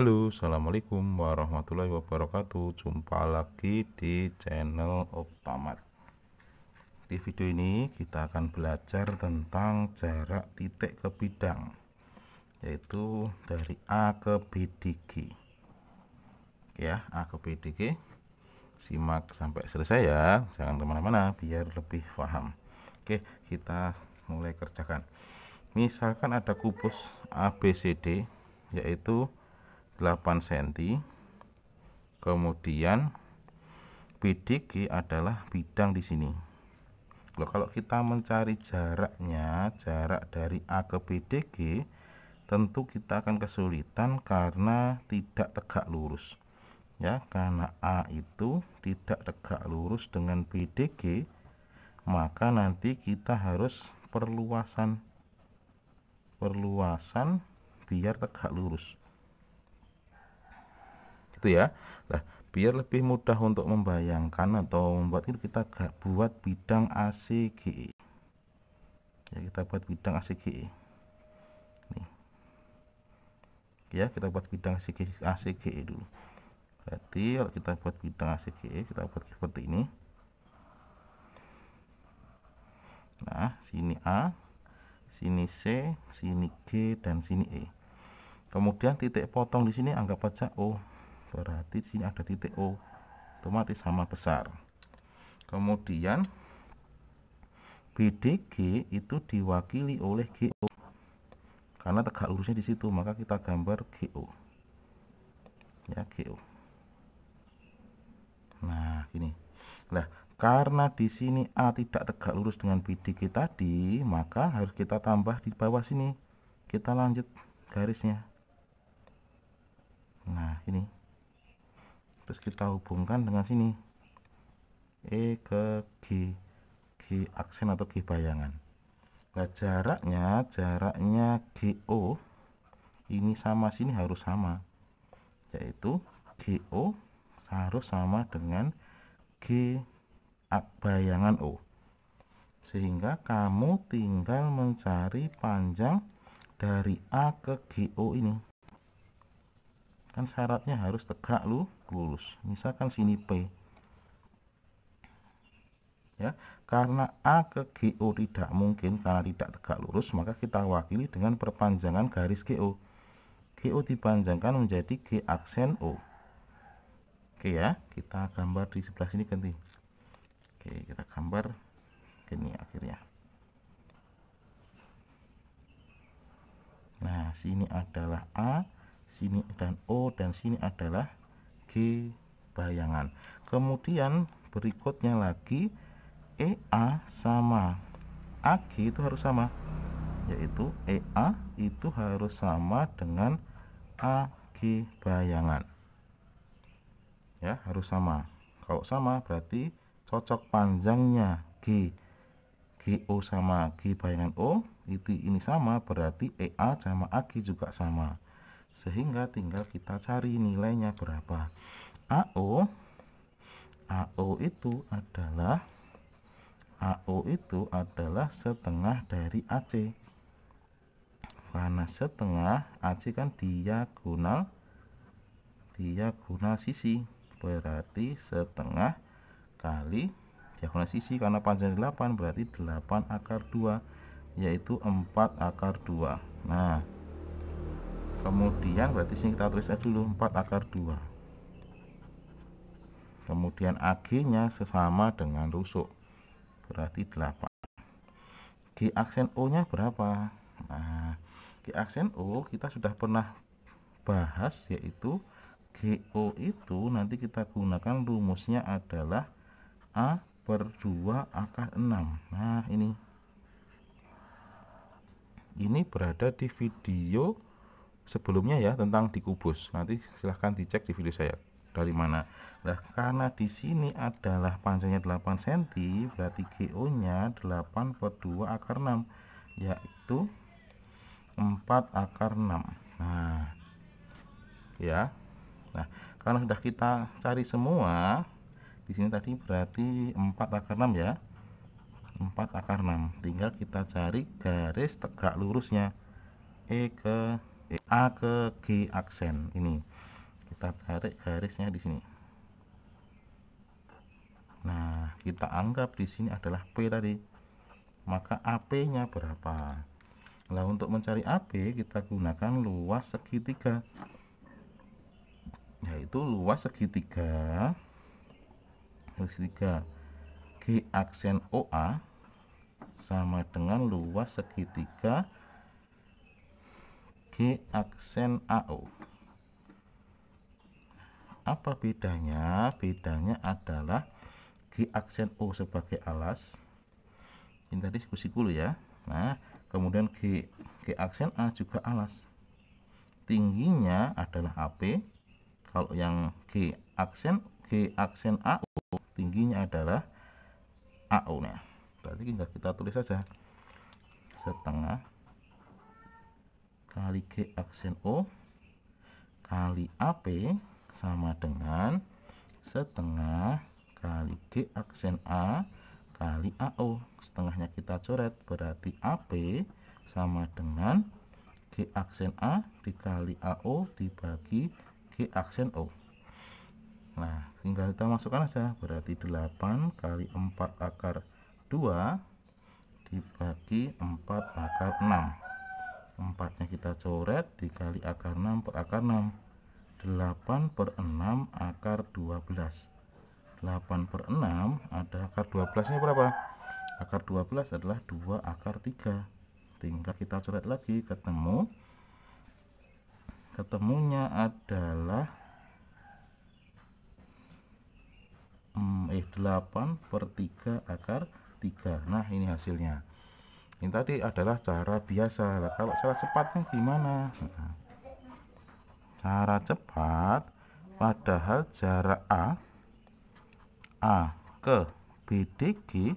Halo assalamualaikum warahmatullahi wabarakatuh jumpa lagi di channel Optamat di video ini kita akan belajar tentang jarak titik ke bidang yaitu dari A ke B G ya A ke B G simak sampai selesai ya jangan kemana-mana biar lebih paham oke kita mulai kerjakan misalkan ada kubus ABCD yaitu 8 cm kemudian BDG adalah bidang di sini Loh, kalau kita mencari jaraknya jarak dari A ke BDG tentu kita akan kesulitan karena tidak tegak lurus ya karena A itu tidak tegak lurus dengan BDG maka nanti kita harus perluasan perluasan biar tegak lurus gitu ya nah biar lebih mudah untuk membayangkan atau membuat itu kita buat bidang ACGE ya kita buat bidang ACGE nih ya kita buat bidang ACGE, e dulu berarti kalau kita buat bidang ACGE kita buat seperti ini nah sini A sini C sini G dan sini E kemudian titik potong di sini anggap saja O oh, berarti di sini ada titik O otomatis sama besar kemudian BDG itu diwakili oleh GO karena tegak lurusnya di situ maka kita gambar GO ya GO nah gini nah karena di sini A tidak tegak lurus dengan BDG tadi maka harus kita tambah di bawah sini kita lanjut garisnya nah ini terus kita hubungkan dengan sini E ke G G aksen atau G bayangan nah jaraknya jaraknya GO ini sama sini harus sama yaitu GO harus sama dengan G bayangan O sehingga kamu tinggal mencari panjang dari A ke GO ini kan syaratnya harus tegak lu lurus misalkan sini P ya karena A ke GO tidak mungkin karena tidak tegak lurus maka kita wakili dengan perpanjangan garis GO GO dipanjangkan menjadi G aksen O oke ya kita gambar di sebelah sini ganti oke kita gambar gini akhirnya nah sini adalah A sini dan O dan sini adalah G bayangan kemudian berikutnya lagi EA sama AG itu harus sama yaitu EA itu harus sama dengan AG bayangan ya harus sama kalau sama berarti cocok panjangnya G GO sama G bayangan O itu ini sama berarti EA sama AG juga sama sehingga tinggal kita cari nilainya berapa AO AO itu adalah AO itu adalah setengah dari AC karena setengah AC kan diagonal diagonal sisi berarti setengah kali diagonal sisi karena panjang 8 berarti 8 akar 2 yaitu 4 akar 2 nah kemudian berarti sini kita tulis dulu 4 akar 2 kemudian AG nya sesama dengan rusuk berarti 8 Di aksen O nya berapa nah G aksen O kita sudah pernah bahas yaitu GO itu nanti kita gunakan rumusnya adalah A per 2 akar 6 nah ini ini berada di video sebelumnya ya tentang dikubus. Nanti silahkan dicek di video saya dari mana. Nah, karena di sini adalah panjangnya 8 cm, berarti GO-nya 8 per 2 akar 6, yaitu 4 akar 6. Nah, ya. Nah, karena sudah kita cari semua, di sini tadi berarti 4 akar 6 ya. 4 akar 6. Tinggal kita cari garis tegak lurusnya. E ke A ke G aksen ini kita tarik garisnya di sini nah kita anggap di sini adalah P tadi maka AP nya berapa nah untuk mencari AP kita gunakan luas segitiga yaitu luas segitiga segitiga G aksen OA sama dengan luas segitiga G aksen au, apa bedanya bedanya adalah G aksen O sebagai alas ini tadi diskusi dulu ya nah kemudian G, G aksen A juga alas tingginya adalah AP kalau yang G aksen G aksen AO tingginya adalah au nya berarti tinggal kita tulis saja setengah kali G aksen O kali AP sama dengan setengah kali G aksen A kali AO setengahnya kita coret berarti AP sama dengan G aksen A dikali AO dibagi G aksen O nah tinggal kita masukkan aja berarti 8 kali 4 akar 2 dibagi 4 akar 6 4 nya kita coret dikali akar 6 per akar 6 8 per 6 akar 12 8 per 6 ada akar 12 nya berapa akar 12 adalah 2 akar 3 tinggal kita coret lagi ketemu ketemunya adalah hmm, eh 8 per 3 akar 3 nah ini hasilnya ini tadi adalah cara biasa kalau cara cepatnya gimana cara cepat padahal jarak A A ke BDG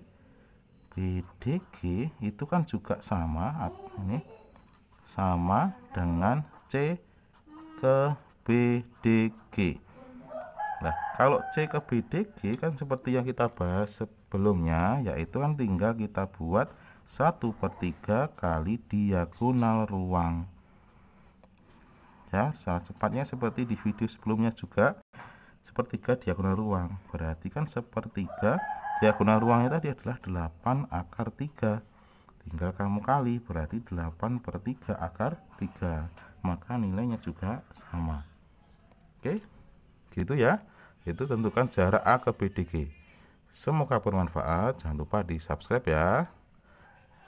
BDG itu kan juga sama ini sama dengan C ke BDG Nah, kalau C ke BDG kan seperti yang kita bahas sebelumnya, yaitu kan tinggal kita buat 1 per 3 kali diagonal ruang ya secepatnya seperti di video sebelumnya juga sepertiga diagonal ruang berarti kan sepertiga diagonal ruangnya tadi adalah 8 akar 3 tinggal kamu kali berarti 8 per 3 akar 3 maka nilainya juga sama oke gitu ya itu tentukan jarak A ke BDG semoga bermanfaat jangan lupa di subscribe ya